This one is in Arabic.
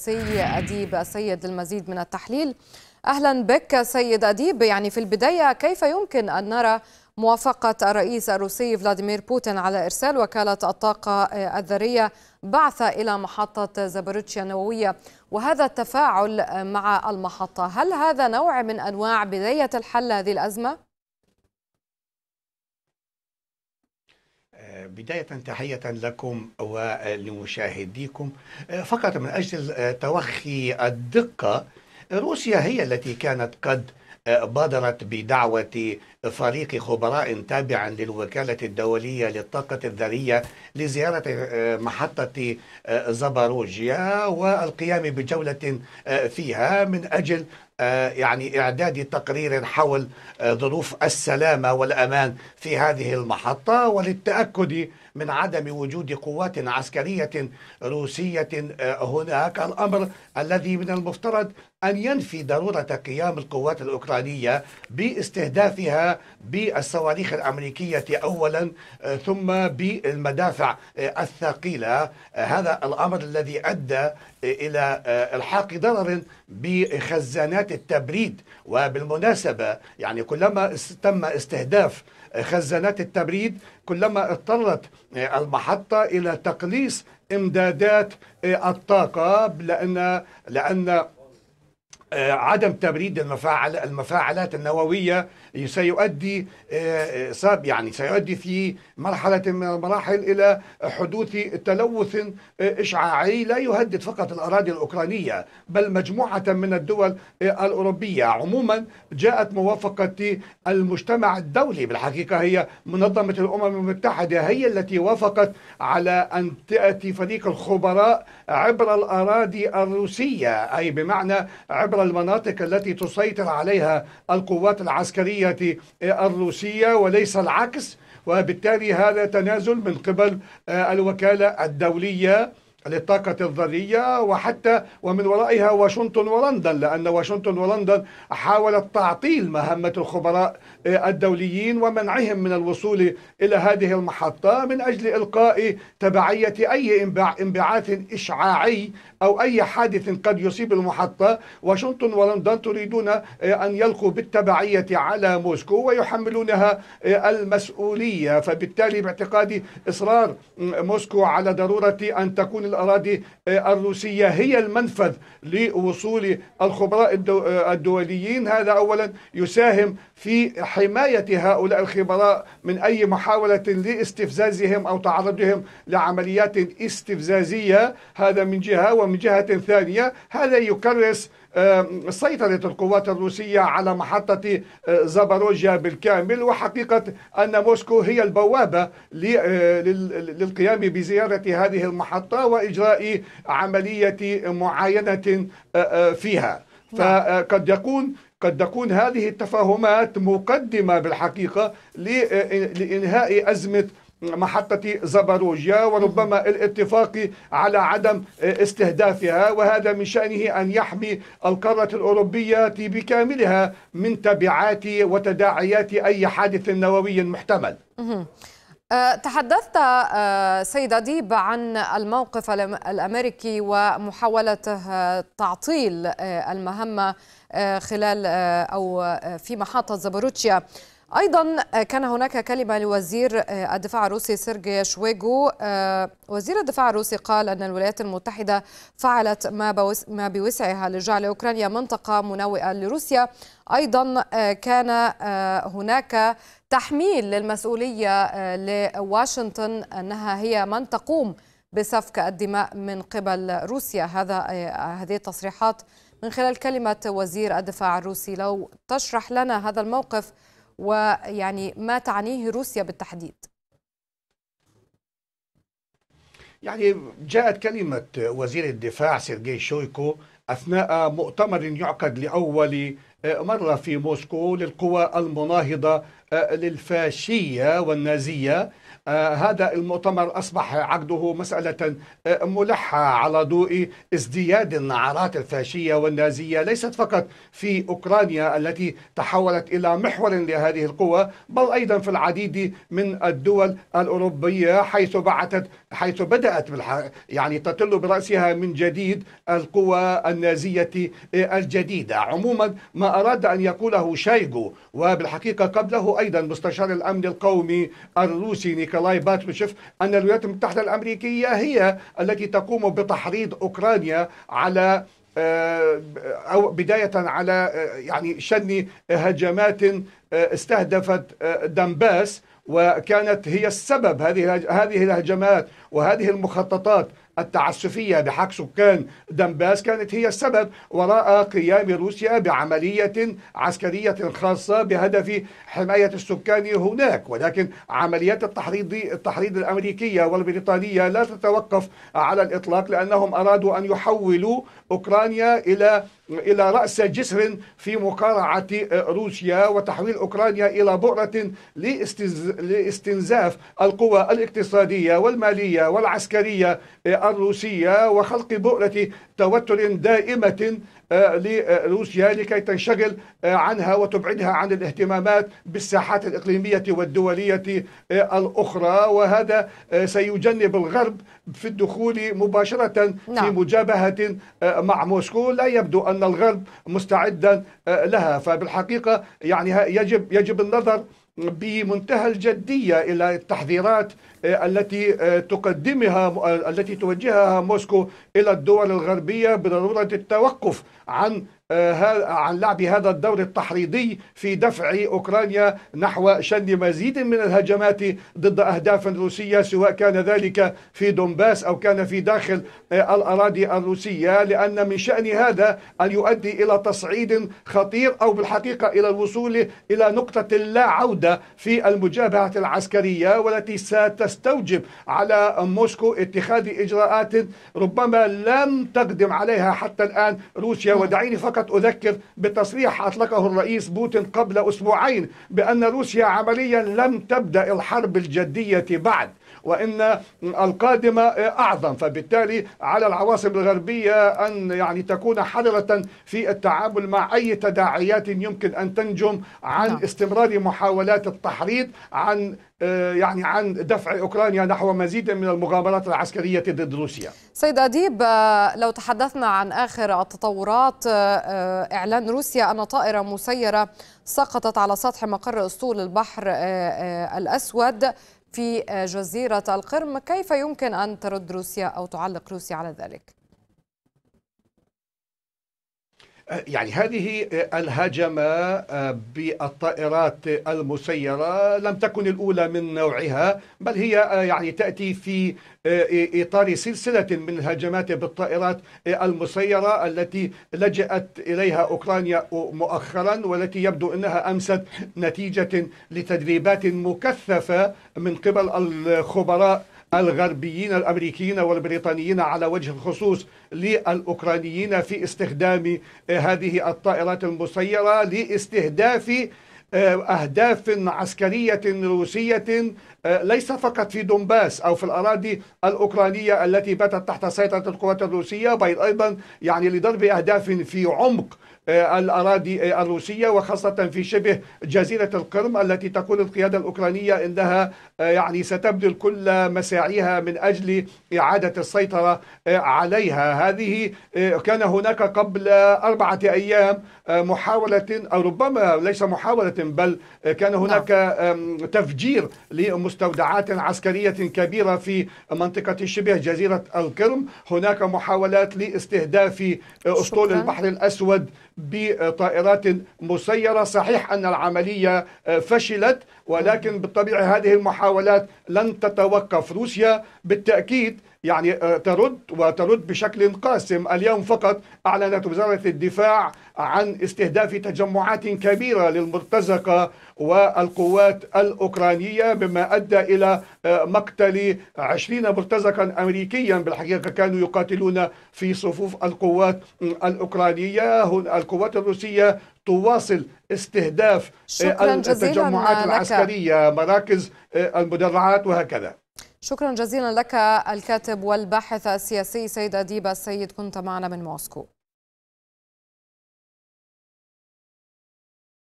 سي أديب السيد للمزيد من التحليل أهلا بك سيد أديب يعني في البداية كيف يمكن أن نرى موافقة الرئيس الروسي فلاديمير بوتين على إرسال وكالة الطاقة الذرية بعثة إلى محطة زبروتشيا النووية وهذا التفاعل مع المحطة هل هذا نوع من أنواع بداية الحل هذه الأزمة؟ بداية تحية لكم ولمشاهديكم آه، فقط من أجل آه، توخي الدقة روسيا هي التي كانت قد آه، بادرت بدعوة فريق خبراء تابع للوكالة الدولية للطاقة الذرية لزيارة محطة زاباروجيا والقيام بجولة فيها من أجل آه، يعني إعداد تقرير حول آه، ظروف السلامة والأمان في هذه المحطة وللتأكد من عدم وجود قوات عسكرية روسية آه، هناك الأمر الذي من المفترض أن ينفي ضرورة قيام القوات الأوكرانية باستهدافها بالصواريخ الأمريكية أولا آه، ثم بالمدافع آه، الثقيلة هذا الأمر الذي أدى إلى إلحاق ضرر بخزانات التبريد وبالمناسبة يعني كلما تم استهداف خزانات التبريد كلما اضطرت آه، المحطة إلى تقليص إمدادات آه، الطاقة لأن لأن آه، عدم تبريد المفاعل المفاعلات النووية سيؤدي آه، آه، يعني سيؤدي في مرحلة من المراحل إلى حدوث تلوث إشعاعي لا يهدد فقط الأراضي الأوكرانية بل مجموعة من الدول الأوروبية عموما جاءت موافقة المجتمع الدولي بالحقيقة هي منظمة الأمم المتحدة هي التي وافقت على أن تأتي فريق الخبراء عبر الأراضي الروسية أي بمعنى عبر المناطق التي تسيطر عليها القوات العسكرية الروسية وليس العكس وبالتالي هذا تنازل من قبل آه، الوكالة الدولية للطاقة الذرية وحتى ومن ورائها واشنطن ولندن لأن واشنطن ولندن حاولت تعطيل مهمة الخبراء آه، الدوليين ومنعهم من الوصول إلى هذه المحطة من أجل إلقاء تبعية أي انبعاث إشعاعي أو أي حادث قد يصيب المحطة واشنطن ولندن تريدون آه، أن يلقوا بالتبعية على موسكو ويحملونها آه، المسؤولية فبالتالي باعتقادي إصرار موسكو على ضرورة أن تكون الأراضي آه، الروسية هي المنفذ لوصول الخبراء آه، الدوليين هذا أولا يساهم في حماية هؤلاء الخبراء من أي محاولة لاستفزازهم أو تعرضهم لعمليات استفزازية هذا من جهة ومن جهة ثانية هذا يكرس آه، سيطرة القوات الروسية على محطة آه، زاباروجيا بالكامل وحقيقة أن موسكو هي البوابة آه، للقيام بزيارة هذه المحطة وإجراء عملية معاينة فيها نعم. فقد يكون قد تكون هذه التفاهمات مقدمة بالحقيقة لإنهاء أزمة محطة زبروجيا وربما الاتفاق على عدم استهدافها وهذا من شأنه أن يحمي القارة الأوروبية بكاملها من تبعات وتداعيات أي حادث نووي محتمل أه، تحدثت أه، سيدة ديب عن الموقف الأمريكي ومحاولته أه، تعطيل المهمة خلال أو في محطة زبروتشيا ايضا آه، كان هناك كلمه لوزير آه، الدفاع الروسي سيرجي شويجو آه، وزير الدفاع الروسي قال ان الولايات المتحده فعلت ما بوسعها لجعل اوكرانيا منطقه منوئه لروسيا ايضا كان هناك تحميل للمسؤوليه لواشنطن انها هي من تقوم بسفك الدماء من قبل روسيا هذا هذه التصريحات من خلال كلمه وزير الدفاع الروسي لو تشرح لنا هذا الموقف ويعني ما تعنيه روسيا بالتحديد يعني جاءت كلمة وزير الدفاع سيرجي شويكو أثناء مؤتمر يعقد لأول مرة في موسكو للقوى المناهضة للفاشية والنازية آه، هذا المؤتمر أصبح عقده مسألة آه، ملحة على ضوء ازدياد النعرات الفاشية والنازية ليست فقط في أوكرانيا التي تحولت إلى محور لهذه القوة بل أيضا في العديد من الدول الأوروبية حيث بعثت حيث بدأت يعني تطل برأسها من جديد القوى النازية آه، الجديدة عموما ما أراد أن يقوله شايغو وبالحقيقة قبله أيضا مستشار الأمن القومي الروسي نيكولاي باتروشيف أن الولايات المتحدة الأمريكية هي التي تقوم بتحريض أوكرانيا على آه، أو بداية على آه، يعني شن هجمات آه، استهدفت دنباس وكانت هي السبب هذه هذه الهجمات وهذه المخططات التعسفية بحق سكان دنباس كانت هي السبب وراء قيام روسيا بعملية عسكرية خاصة بهدف حماية السكان هناك ولكن عمليات التحريض التحريض الأمريكية والبريطانية لا تتوقف على الإطلاق لأنهم أرادوا أن يحولوا أوكرانيا إلى إلى رأس جسر في مقارعة آه، روسيا وتحويل أوكرانيا إلى بؤرة لاستنزاف القوى الاقتصادية والمالية والعسكرية آه، الروسية وخلق بؤرة توتر دائمة آه، لروسيا لكي تنشغل آه، عنها وتبعدها عن الاهتمامات بالساحات الإقليمية والدولية آه، الأخرى وهذا سيجنب الغرب في الدخول مباشرة نعم. في مجابهة مع موسكو لا يبدو أن الغرب مستعدا لها فبالحقيقة يعني يجب يجب النظر بمنتهى الجدية إلى التحذيرات آه، التي آه، تقدمها آه، التي توجهها موسكو إلى الدول الغربية بضرورة التوقف عن آه، عن لعب هذا الدور التحريضي في دفع أوكرانيا نحو شن مزيد من الهجمات ضد أهداف روسية سواء كان ذلك في دونباس أو كان في داخل آه، الأراضي الروسية لأن من شأن هذا أن يؤدي إلى تصعيد خطير أو بالحقيقة إلى الوصول إلى نقطة لا عودة في المجابهة العسكرية والتي ستستوجب على موسكو اتخاذ إجراءات ربما لم تقدم عليها حتى الآن روسيا نعم. ودعيني فقط فقط أذكر بتصريح أطلقه الرئيس بوتين قبل أسبوعين بأن روسيا عمليا لم تبدأ الحرب الجدية بعد وان القادمه اعظم فبالتالي على العواصم الغربيه ان يعني تكون حذره في التعامل مع اي تداعيات يمكن ان تنجم عن نعم. استمرار محاولات التحريض عن آه، يعني عن دفع اوكرانيا نحو مزيد من المغامرات العسكريه ضد روسيا. سيد اديب آه، لو تحدثنا عن اخر التطورات آه، اعلان روسيا ان طائره مسيره سقطت على سطح مقر اسطول البحر الاسود في جزيره القرم، كيف يمكن ان ترد روسيا او تعلق روسيا على ذلك؟ آه، يعني هذه آه، الهجمة آه، بالطائرات المسيرة لم تكن الأولى من نوعها بل هي يعني تأتي في إطار سلسلة من الهجمات بالطائرات المسيرة التي لجأت إليها أوكرانيا مؤخرا والتي يبدو أنها أمست نتيجة لتدريبات مكثفة من قبل الخبراء الغربيين الأمريكيين والبريطانيين على وجه الخصوص للأوكرانيين في استخدام آه، هذه الطائرات المسيرة لاستهداف آه، أهداف عسكرية روسية آه، ليس فقط في دونباس أو في الأراضي الأوكرانية التي باتت تحت سيطرة القوات الروسية بل أيضا يعني لضرب أهداف في عمق آه، الأراضي آه، الروسية وخاصة في شبه جزيرة القرم التي تقول القيادة الأوكرانية إنها آه، يعني ستبذل كل مساعيها من أجل إعادة السيطرة عليها هذه كان هناك قبل أربعة أيام محاولة أو ربما ليس محاولة بل كان هناك نعم. تفجير لمستودعات عسكرية كبيرة في منطقة شبه جزيرة القرم هناك محاولات لاستهداف أسطول البحر الأسود بطائرات مسيرة صحيح أن العملية آه، فشلت ولكن بالطبيعة هذه المحاولات لن تتوقف روسيا بالتأكيد يعني آه، ترد وترد بشكل قاسم اليوم فقط أعلنت وزارة الدفاع عن استهداف تجمعات كبيرة للمرتزقة والقوات الأوكرانية بما أدى إلى آه، مقتل عشرين مرتزقا أمريكيا بالحقيقة كانوا يقاتلون في صفوف القوات الأوكرانية القوات الروسية تواصل استهداف آه، التجمعات العسكرية مراكز المدرعات وهكذا شكرا جزيلا لك الكاتب والباحث السياسي سيد أديب السيد كنت معنا من موسكو